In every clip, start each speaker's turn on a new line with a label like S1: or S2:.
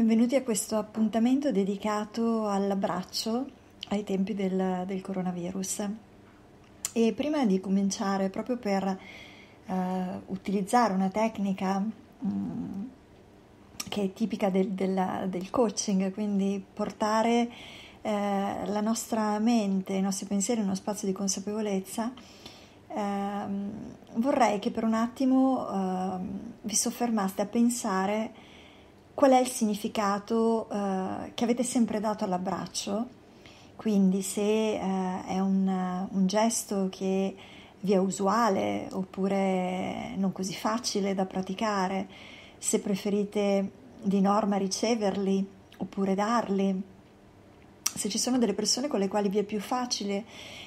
S1: Benvenuti a questo appuntamento dedicato all'abbraccio ai tempi del, del coronavirus. E prima di cominciare, proprio per uh, utilizzare una tecnica um, che è tipica del, del, del coaching, quindi portare uh, la nostra mente, i nostri pensieri in uno spazio di consapevolezza, uh, vorrei che per un attimo ehm, vi soffermaste a pensare qual è il significato eh, che avete sempre dato all'abbraccio. Quindi se eh, è un, un, gesto che vi è usuale oppure non così facile da praticare, se preferite di norma riceverli oppure darli, se ci sono delle persone con le quali vi è più facile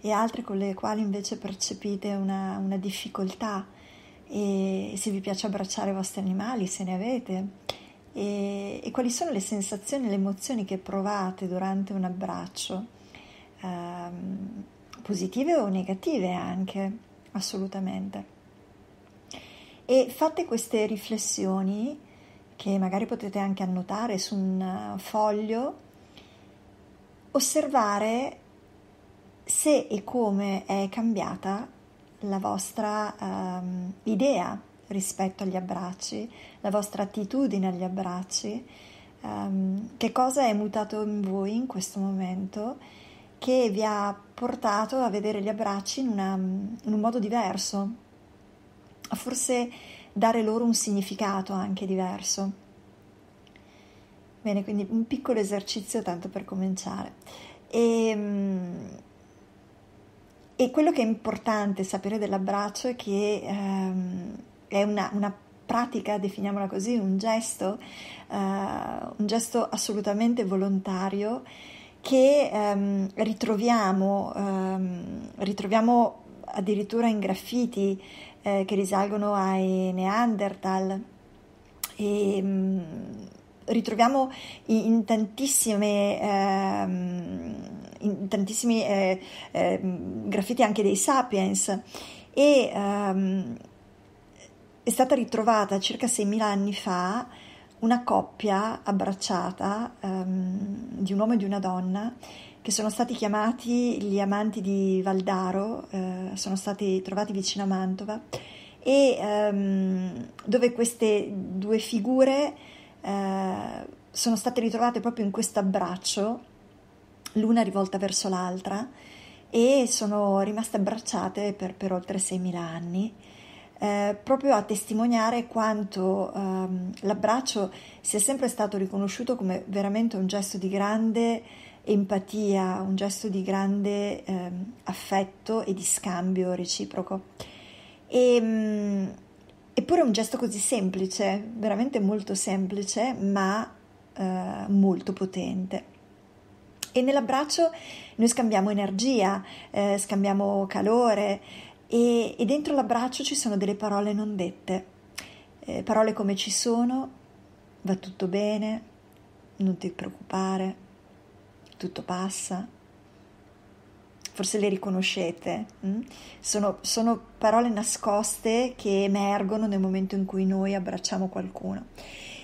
S1: e altre con le quali invece percepite una, una difficoltà e se vi piace abbracciare i vostri animali, se ne avete e, e quali sono le sensazioni, e le emozioni che provate durante un abbraccio, ehm, positive o negative anche, assolutamente. E fate queste riflessioni che magari potete anche annotare su un uh, foglio, osservare se e come è cambiata la vostra um, idea rispetto agli abbracci, la vostra attitudine agli abbracci, um, che cosa è mutato in voi in questo momento che vi ha portato a vedere gli abbracci in, una, in un modo diverso, a forse dare loro un significato anche diverso. Bene, quindi un piccolo esercizio tanto per cominciare. E, ehm, e quello che è importante sapere dell'abbraccio è che ehm, è una, una pratica, definiamola così, un gesto, uh, un gesto assolutamente volontario che um, ritroviamo, um, ritroviamo, addirittura in graffiti eh, che risalgono ai Neanderthal e um, ritroviamo in, in tantissime... Ehm, in tantissimi eh, eh, graffiti anche dei sapiens e è stata ritrovata circa 6.000 anni fa una coppia abbracciata um, di un uomo e di una donna che sono stati chiamati gli amanti di Valdaro, eh, sono stati trovati vicino a Mantova e ehm, dove queste due figure eh, sono state ritrovate proprio in questo abbraccio, l'una rivolta verso l'altra e sono rimaste abbracciate per, per oltre 6.000 anni eh, proprio a testimoniare quanto ehm, l'abbraccio sia sempre stato riconosciuto come veramente un gesto di grande empatia, un gesto di grande ehm, affetto e di scambio reciproco. E, ehm, mh, eppure è un gesto così semplice, veramente molto semplice, ma eh, molto potente. E nell'abbraccio noi scambiamo energia, eh, scambiamo calore, e, e dentro l'abbraccio ci sono delle parole non dette, eh, parole come ci sono, va tutto bene, non ti preoccupare, tutto passa, forse le riconoscete, mm? sono, sono, parole nascoste che emergono nel momento in cui noi abbracciamo qualcuno.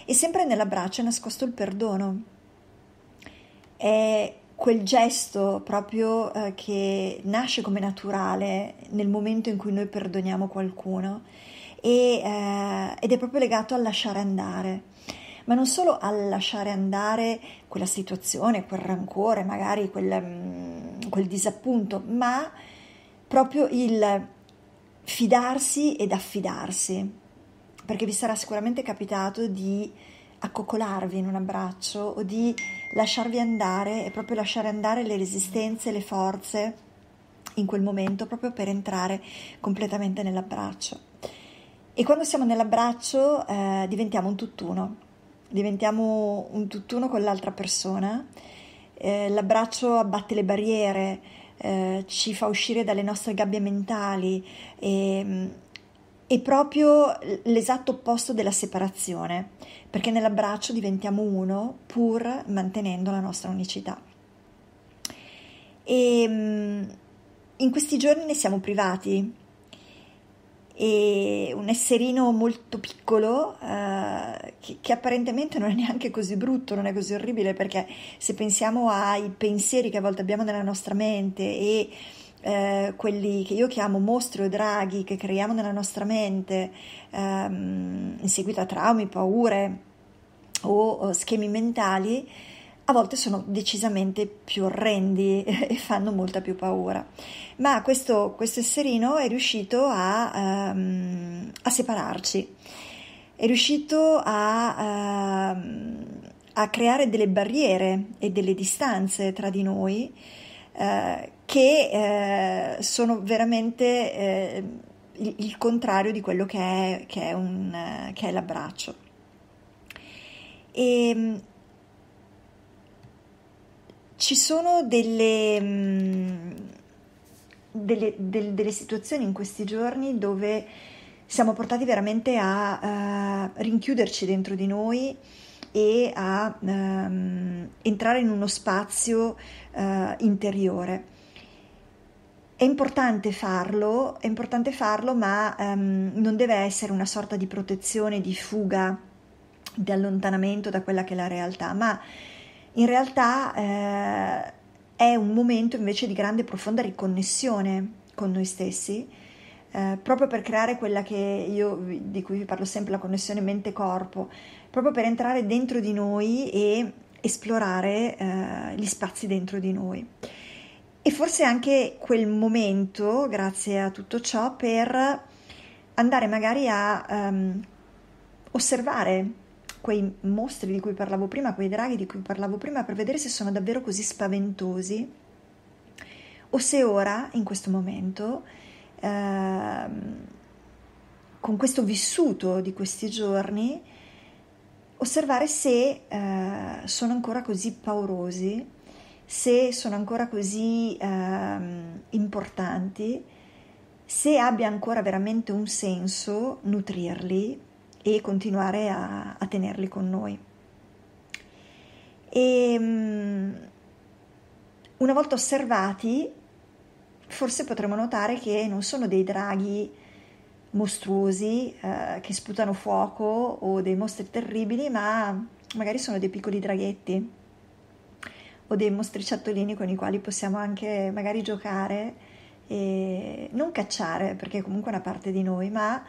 S1: E sempre nell'abbraccio è nascosto il perdono. È quel gesto proprio eh, che nasce come naturale nel momento in cui noi perdoniamo qualcuno e, eh, ed è proprio legato al lasciare andare ma non solo al lasciare andare quella situazione, quel rancore, magari quel, mm, quel, disappunto, ma proprio il fidarsi ed affidarsi, perché vi sarà sicuramente capitato di accoccolarvi in un abbraccio o di lasciarvi andare e proprio lasciare andare le resistenze, le forze in quel momento proprio per entrare completamente nell'abbraccio. E quando siamo nell'abbraccio eh, diventiamo un tutt'uno, diventiamo un tutt'uno con l'altra persona, eh, l'abbraccio abbatte le barriere, eh, ci fa uscire dalle nostre gabbie mentali e mm, è proprio l'esatto opposto della separazione, perché nell'abbraccio diventiamo uno pur mantenendo la nostra unicità. E ehm, in questi giorni ne siamo privati e un esserino molto piccolo eh, che, che, apparentemente non è neanche così brutto, non è così orribile perché se pensiamo ai pensieri che a volte abbiamo nella nostra mente e eh, quelli che io chiamo mostri o draghi che creiamo nella nostra mente ehm, in seguito a traumi, paure o, o schemi mentali, a volte sono decisamente più orrendi e fanno molta più paura. Ma questo, questo esserino è riuscito a, um, a separarci, è riuscito a, um, a, creare delle barriere e delle distanze tra di noi uh, che eh, sono veramente eh, il, il, contrario di quello che è, che è, un, eh, che è l'abbraccio. E, ehm, ci sono delle, mm, delle, delle, delle, situazioni in questi giorni dove siamo portati veramente a, a eh, rinchiuderci dentro di noi e a um, entrare in uno spazio uh, interiore è importante farlo, è importante farlo ma um, non deve essere una sorta di protezione, di fuga, di allontanamento da quella che è la realtà, ma in realtà eh, è un momento invece di grande profonda riconnessione con noi stessi, eh, proprio per creare quella che io di cui vi parlo sempre, la connessione mente-corpo, proprio per entrare dentro di noi e esplorare eh, gli spazi dentro di noi. E forse anche quel momento, grazie a tutto ciò, per andare magari a um, osservare quei mostri di cui parlavo prima, quei draghi di cui parlavo prima, per vedere se sono davvero così spaventosi o se ora, in questo momento, ehm, con questo vissuto di questi giorni, osservare se eh, sono ancora così paurosi se sono ancora così ehm, importanti, se abbia ancora veramente un senso nutrirli e continuare a, a tenerli con noi. E, ehm, una volta osservati, forse potremo notare che non sono dei draghi mostruosi eh, che sputano fuoco o dei mostri terribili, ma magari sono dei piccoli draghetti o dei mostri mostriciattolini con i quali possiamo anche magari giocare e non cacciare perché è comunque una parte di noi, ma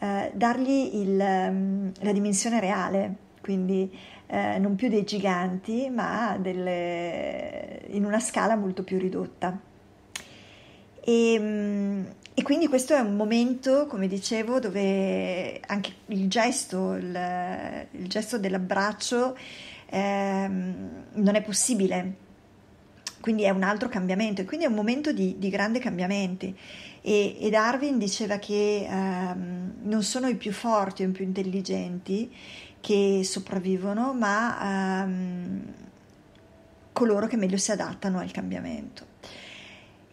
S1: eh, dargli il, mm, la dimensione reale, quindi eh, non più dei giganti, ma delle, in una scala molto più ridotta. E, mm, e, quindi questo è un momento, come dicevo, dove anche il gesto, il, il gesto dell'abbraccio ehm, non è possibile. Quindi è un altro cambiamento e quindi è un momento di, di grandi cambiamenti. E, e, Darwin diceva che ehm, non sono i più forti o i più intelligenti che sopravvivono, ma ehm, coloro che meglio si adattano al cambiamento.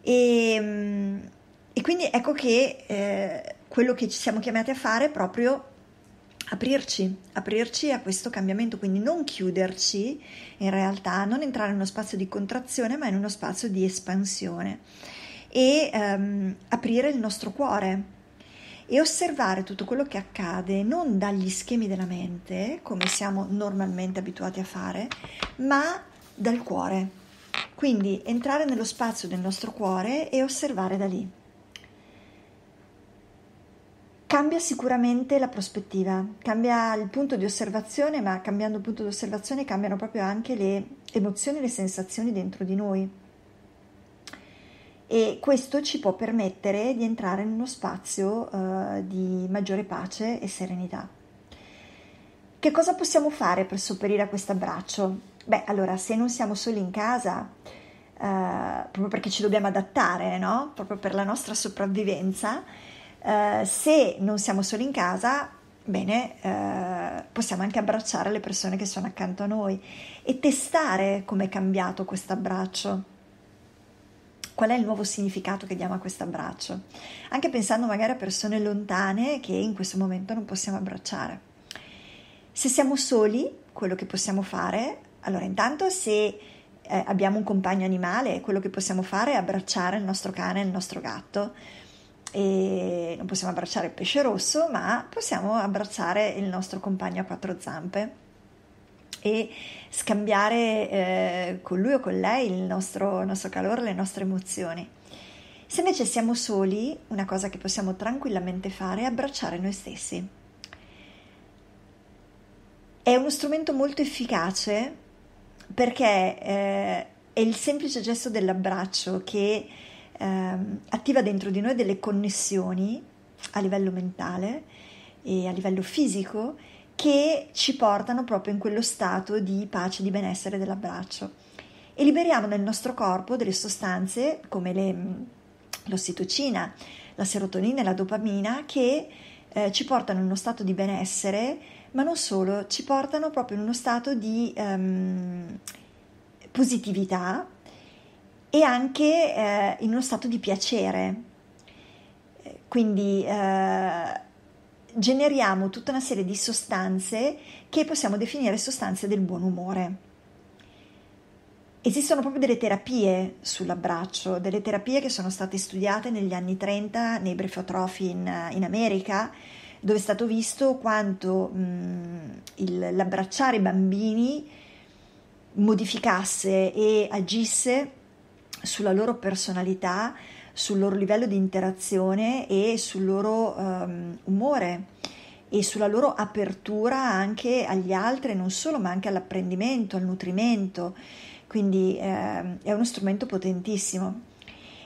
S1: E, mm, e quindi ecco che eh, quello che ci siamo chiamati a fare è proprio aprirci, aprirci a questo cambiamento, quindi non chiuderci in realtà, non entrare in uno spazio di contrazione, ma in uno spazio di espansione e ehm, aprire il nostro cuore e osservare tutto quello che accade non dagli schemi della mente, come siamo normalmente abituati a fare, ma dal cuore. Quindi entrare nello spazio del nostro cuore e osservare da lì cambia sicuramente la prospettiva, cambia il punto di osservazione, ma cambiando il punto di osservazione cambiano proprio anche le emozioni, e le sensazioni dentro di noi. E questo ci può permettere di entrare in uno spazio eh, di maggiore pace e serenità. Che cosa possiamo fare per sopperire a questo abbraccio? Beh, allora, se non siamo soli in casa, eh, proprio perché ci dobbiamo adattare, no? Proprio per la nostra sopravvivenza, eh, se non siamo soli in casa, bene, eh, possiamo anche abbracciare le persone che sono accanto a noi e testare come è cambiato questo abbraccio. Qual è il nuovo significato che diamo a questo abbraccio? Anche pensando magari a persone lontane che in questo momento non possiamo abbracciare. Se siamo soli, quello che possiamo fare, allora intanto se eh, abbiamo un compagno animale, quello che possiamo fare è abbracciare il nostro cane e il nostro gatto e non possiamo abbracciare il pesce rosso, ma possiamo abbracciare il nostro compagno a quattro zampe e scambiare eh, con lui o con lei il nostro, il nostro calore, le nostre emozioni. Se invece siamo soli, una cosa che possiamo tranquillamente fare è abbracciare noi stessi. È uno strumento molto efficace perché eh, è il semplice gesto dell'abbraccio che ehm, attiva dentro di noi delle connessioni a livello mentale e a livello fisico che ci portano proprio in quello stato di pace, di benessere dell'abbraccio. E liberiamo nel nostro corpo delle sostanze come le, mm, l'ossitocina, la serotonina e la dopamina che eh, ci portano in uno stato di benessere, ma non solo, ci portano proprio in uno stato di ehm, positività e anche eh, in uno stato di piacere. Eh, quindi eh, generiamo tutta una serie di sostanze che possiamo definire sostanze del buon umore. Esistono proprio delle terapie sull'abbraccio, delle terapie che sono state studiate negli anni 30 nei brefotrofi in, in America, dove è stato visto quanto mh, mm, il, l'abbracciare i bambini modificasse e agisse sulla loro personalità, sul loro livello di interazione e sul loro um, umore e sulla loro apertura anche agli altri, non solo, ma anche all'apprendimento, al nutrimento. Quindi eh, è uno strumento potentissimo.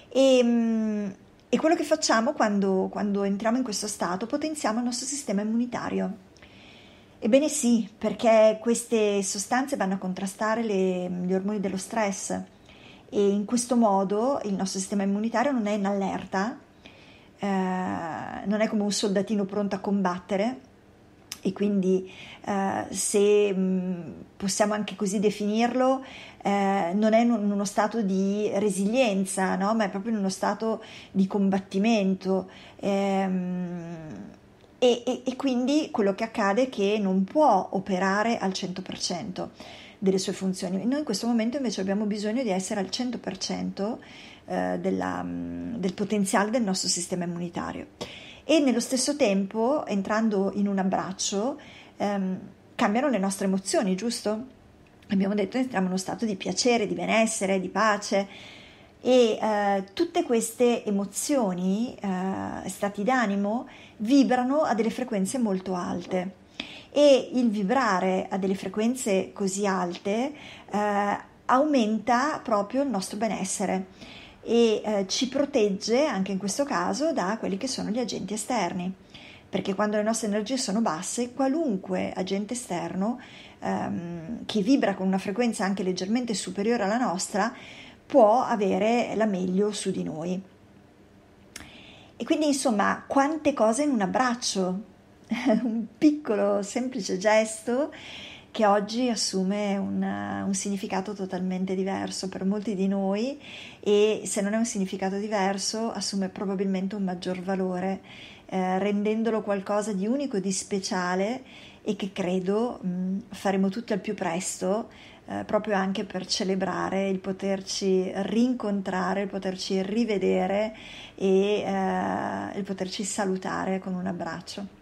S1: E, ehm, e quello che facciamo quando, quando entriamo in questo stato, potenziamo il nostro sistema immunitario. Ebbene sì, perché queste sostanze vanno a contrastare le, gli ormoni dello stress e in questo modo il nostro sistema immunitario non è in allerta, eh, non è come un soldatino pronto a combattere e quindi eh, se mh, mm, possiamo anche così definirlo, eh, non è in uno stato di resilienza, no? ma è proprio in uno stato di combattimento. Ehm, e, e, e, quindi quello che accade è che non può operare al 100% delle sue funzioni. Noi in questo momento invece abbiamo bisogno di essere al 100% eh, della, mm, del potenziale del nostro sistema immunitario e nello stesso tempo, entrando in un abbraccio, ehm, cambiano le nostre emozioni, giusto? Abbiamo detto che entriamo in uno stato di piacere, di benessere, di pace e eh, tutte queste emozioni, eh, stati d'animo, vibrano a delle frequenze molto alte e il vibrare a delle frequenze così alte eh, aumenta proprio il nostro benessere e eh, ci protegge anche in questo caso da quelli che sono gli agenti esterni perché quando le nostre energie sono basse, qualunque agente esterno ehm, che vibra con una frequenza anche leggermente superiore alla nostra può avere la meglio su di noi. E quindi insomma, quante cose in un abbraccio, un piccolo semplice gesto che oggi assume una, un significato totalmente diverso per molti di noi e se non è un significato diverso assume probabilmente un maggior valore, eh, rendendolo qualcosa di unico, e di speciale e che credo mh, faremo tutti al più presto eh, proprio anche per celebrare il poterci rincontrare, il poterci rivedere e eh, il poterci salutare con un abbraccio.